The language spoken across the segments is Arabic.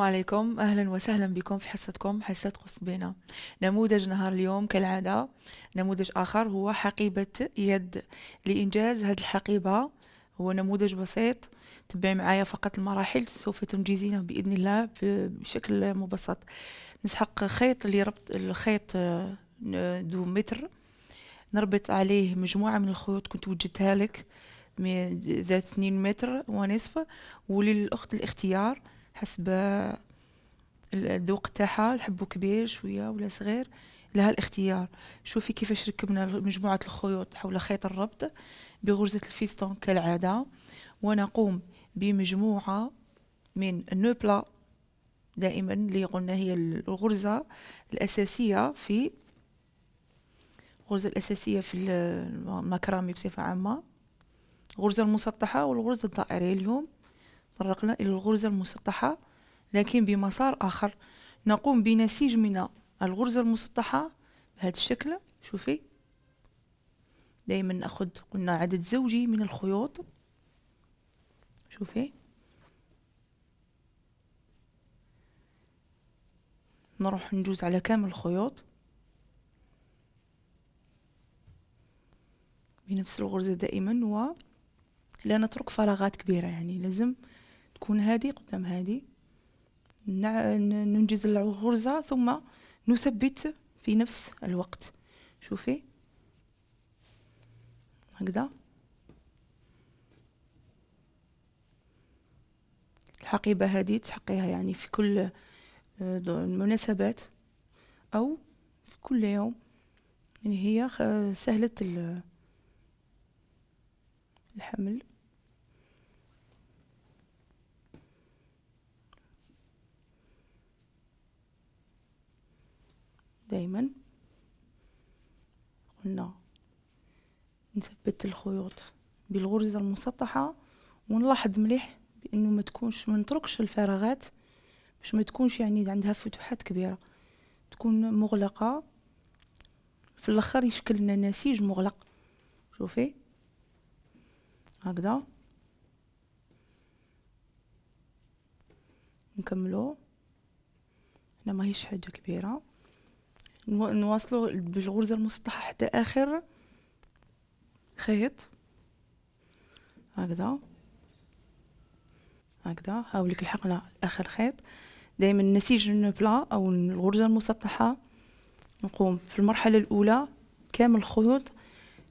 السلام عليكم أهلا وسهلا بكم في حصتكم حصة قصبينة نموذج نهار اليوم كالعادة نموذج آخر هو حقيبة يد لإنجاز هذه الحقيبة هو نموذج بسيط تبعي معايا فقط المراحل سوف تنجزينه بإذن الله بشكل مبسط نسحق خيط لربط الخيط آه، دو متر نربط عليه مجموعة من الخيوط كنت وجدتها لك ذات 2 متر ونصف وللأخت الاختيار حسب الذوق تاعها نحبو كبير شويه ولا صغير لها الاختيار شوفي كيفاش ركبنا مجموعه الخيوط حول خيط الربط بغرزه الفيستون كالعاده ونقوم بمجموعه من النوبلا دائما اللي قلنا هي الغرزه الاساسيه في الغرزه الاساسيه في المكرامي بصفه عامه الغرزه المسطحه والغرزه الدائريه اليوم تطرقنا إلى الغرزة المسطحة لكن بمسار آخر نقوم بنسيج من الغرزة المسطحة بهذا الشكل شوفي دائما نأخذ قلنا عدد زوجي من الخيوط شوفي نروح نجوز على كامل الخيوط بنفس الغرزة دائما و لا نترك فراغات كبيرة يعني لازم تكون هادي قدام هادي ننجز الغرزة ثم نثبت في نفس الوقت شوفي هكذا الحقيبة هذه تحقيها يعني في كل آه، المناسبات أو في كل يوم يعني هي سهلة الحمل دايما قلنا نثبت الخيوط بالغرزة المسطحة ونلاحظ مليح بأنه ما تكونش ما نتركش الفراغات باش ما تكونش يعني عندها فتحات كبيرة تكون مغلقة في الاخر يشكل لنا نسيج مغلق شوفي هكذا نكملو هنا ماهيش حاجة كبيرة نواصلوا بالغرزة المسطحة حتى آخر خيط هكذا هكذا هاوليك لحقنا آخر خيط دائما نسيج النبلة أو الغرزة المسطحة نقوم في المرحلة الأولى كامل الخيوط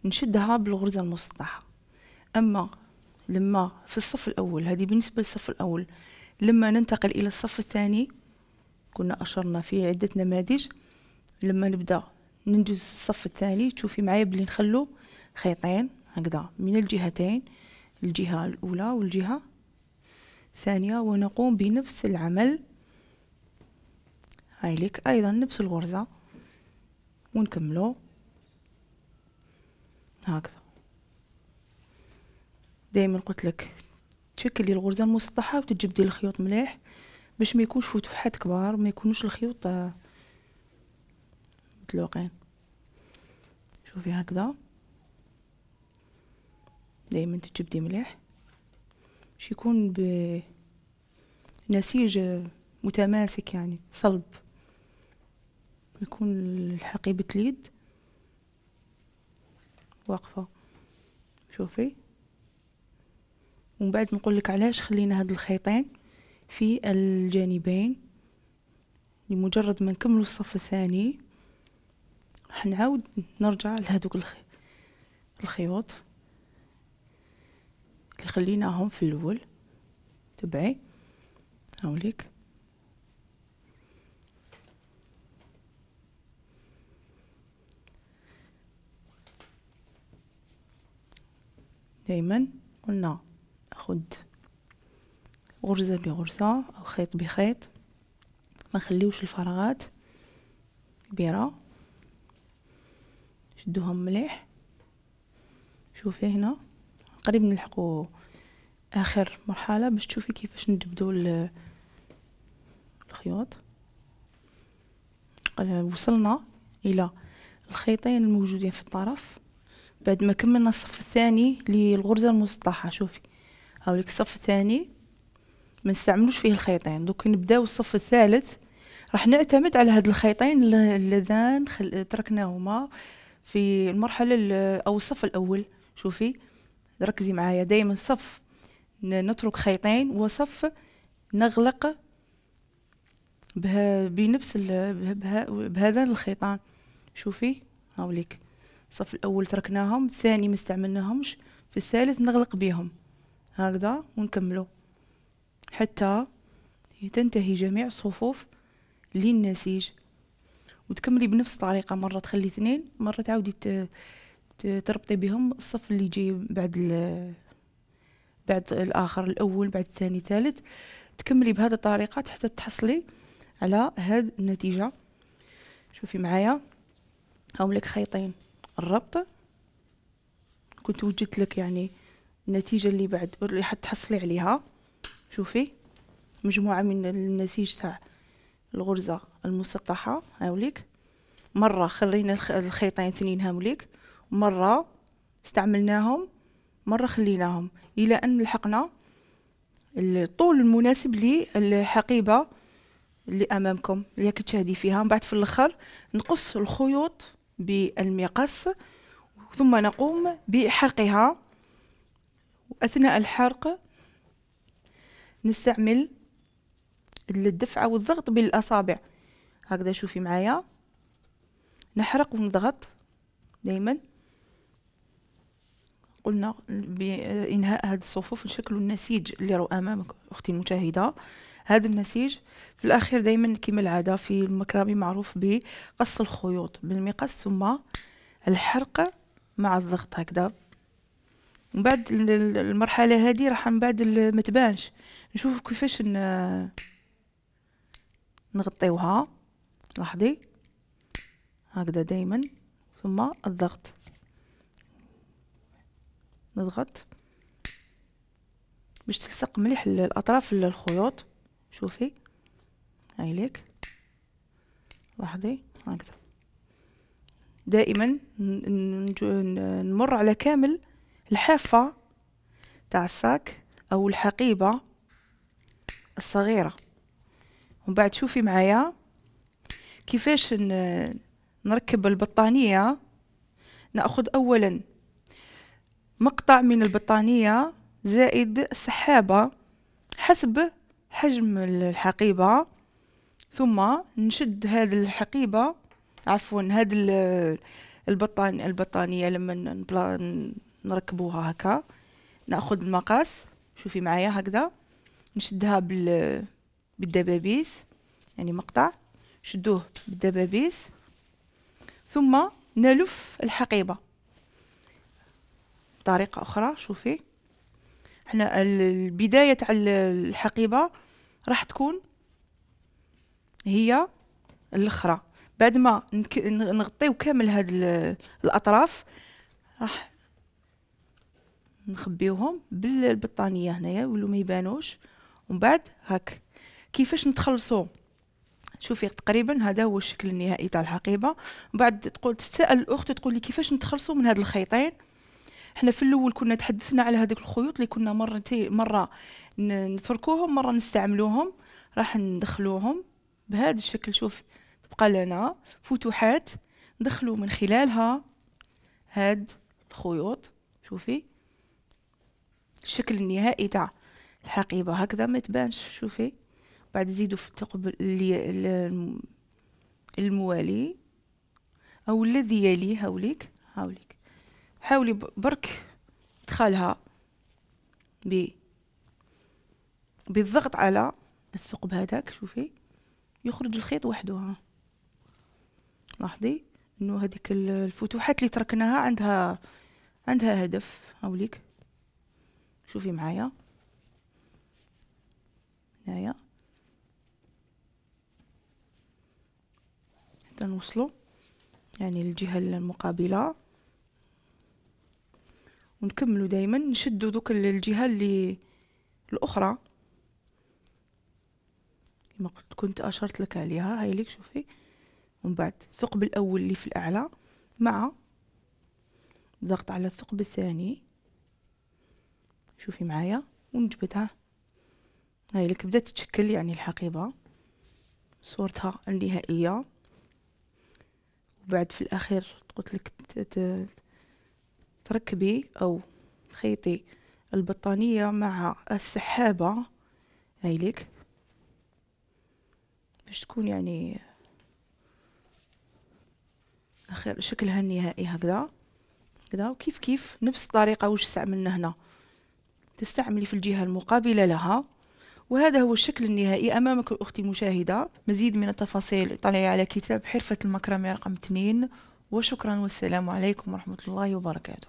نشدها بالغرزة المسطحة أما لما في الصف الأول هذه بالنسبة للصف الأول لما ننتقل إلى الصف الثاني كنا أشرنا فيه عدة نماذج لما نبدا ننجز الصف الثاني تشوفي معايا بلي نخلو خيطين هكذا من الجهتين الجهة الأولى والجهة الثانية ونقوم بنفس العمل هاي لك أيضا نفس الغرزة ونكملو هكذا دائما قلت لك تشكلي الغرزة المسطحة وتجبدي الخيوط مليح باش ما يكونش فتحات كبار ما يكونوش الخيوط آه لوغين شوفي هكذا دايما تجبدي مليح باش يكون بنسيج متماسك يعني صلب يكون الحقيبة اليد واقفة شوفي ومن بعد نقول لك علاش خلينا هاد الخيطين في الجانبين لمجرد ما نكملوا الصف الثاني حنعاود نرجع لهذوك الخيوط اللي خليناهم في الاول تبعي هاوليك دايما قلنا اخد غرزة بغرزة او خيط بخيط ما نخليوش الفراغات كبيرة شدوهم مليح شوفي هنا قريب نلحقو اخر مرحله باش تشوفي كيفاش نجبدو الخيوط وصلنا الى الخيطين الموجودين في الطرف بعد ما كملنا الصف الثاني للغرزه المسطحه شوفي هاوليك الصف الثاني ما نستعملوش فيه الخيطين دوك نبداو الصف الثالث راح نعتمد على هاد الخيطين اللذان خل... تركناهما في المرحلة أو الصف الأول شوفي ركزي معايا دايما صف نترك خيطين وصف نغلق بها بنفس بها بها بهذا الخيطان شوفي هاوليك الصف الأول تركناهم الثاني ما استعملناهمش في الثالث نغلق بهم هكذا ونكملو حتى تنتهي جميع الصفوف للنسيج وتكملي بنفس الطريقه مره تخلي اثنين مره تعاودي تربطي بهم الصف اللي يجي بعد بعد الاخر الاول بعد الثاني الثالث تكملي بهذه الطريقه حتى تحصلي على هاد النتيجه شوفي معايا هاهم لك خيطين الربط كنت وجدت لك يعني النتيجه اللي بعد اللي حتحصلي عليها شوفي مجموعه من النسيج تاع الغرزة المسطحة هاوليك مرة خلينا الخيطين ثنين هاوليك مرة استعملناهم مرة خليناهم إلى أن لحقنا الطول المناسب للحقيبة اللي أمامكم اللي كتشاهدي فيها من بعد في الآخر نقص الخيوط بالمقص ثم نقوم بحرقها أثناء الحرق نستعمل الدفعة والضغط بالأصابع هكذا شوفي معايا نحرق ونضغط دايما قلنا بإنهاء هاد الصفوف نشكل النسيج اللي راه أمامك أختي المشاهدة هذا النسيج في الأخير دايما كما العادة في المكرمي معروف بقص الخيوط بالمقص ثم الحرق مع الضغط هكذا من بعد المرحلة هذه راح من بعد ما تبانش نشوف كيفاش نغطيوها لاحظي هكذا دائما ثم الضغط نضغط باش تلصق مليح الاطراف الخيوط شوفي ليك لاحظي هكذا دائما نمر على كامل الحافه تاع الساك او الحقيبه الصغيره ومن بعد شوفي معايا كيفاش نركب البطانية نأخذ أولا مقطع من البطانية زائد سحابة حسب حجم الحقيبة ثم نشد هذه الحقيبة عفوا هذه البطان البطانية لما نركبوها هكا ناخذ المقاس شوفي معايا هكذا نشدها بالدبابيس يعني مقطع شدوه بالدبابيس ثم نلف الحقيبة بطريقة أخرى شوفي احنا البداية تاع الحقيبة راح تكون هي الأخرى بعد ما نغطيو كامل هاد الأطراف راح نخبيوهم بالبطانية هنايا ولو ما يبانوش ومن بعد هاك كيفاش نتخلصوا شوفي تقريبا هذا هو الشكل النهائي تاع الحقيبه بعد تقول تسال الاخت تقول لي كيفاش نتخلصوا من هاد الخيطين حنا في الاول كنا تحدثنا على هذوك الخيوط اللي كنا مره مره نتركوهم مره نستعملوهم راح ندخلوهم بهذا الشكل شوفي تبقى لنا فتوحات ندخلو من خلالها هاد الخيوط شوفي الشكل النهائي تاع الحقيبه هكذا ما تبانش شوفي بعد زيدوا في الثقب الموالي او الذي يليه هاوليك هاوليك حاولي برك ادخالها ب بالضغط على الثقب هذاك شوفي يخرج الخيط وحده ها لاحظي انه هذيك الفتوحات اللي تركناها عندها عندها هدف هاوليك شوفي معايا هنايا حتى نوصلو يعني الجهة المقابلة ونكملو دائما نشدو دوك الجهة اللي الاخرى كما كنت اشرت لك عليها هاي ليك شوفي ومن بعد الثقب الاول اللي في الاعلى مع ضغط على الثقب الثاني شوفي معايا ونجبدها هاي لك بدات تشكل يعني الحقيبه صورتها النهائيه بعد في الأخير قلت لك تركبي أو تخيطي البطانية مع السحابة هايلك باش تكون يعني اخر شكلها النهائي هكذا هكذا وكيف كيف نفس الطريقة واش استعملنا هنا تستعملي في الجهة المقابلة لها وهذا هو الشكل النهائي أمامك أختي مشاهدة مزيد من التفاصيل اطلعي على كتاب حرفة المكرمة رقم 2 وشكرا والسلام عليكم ورحمة الله وبركاته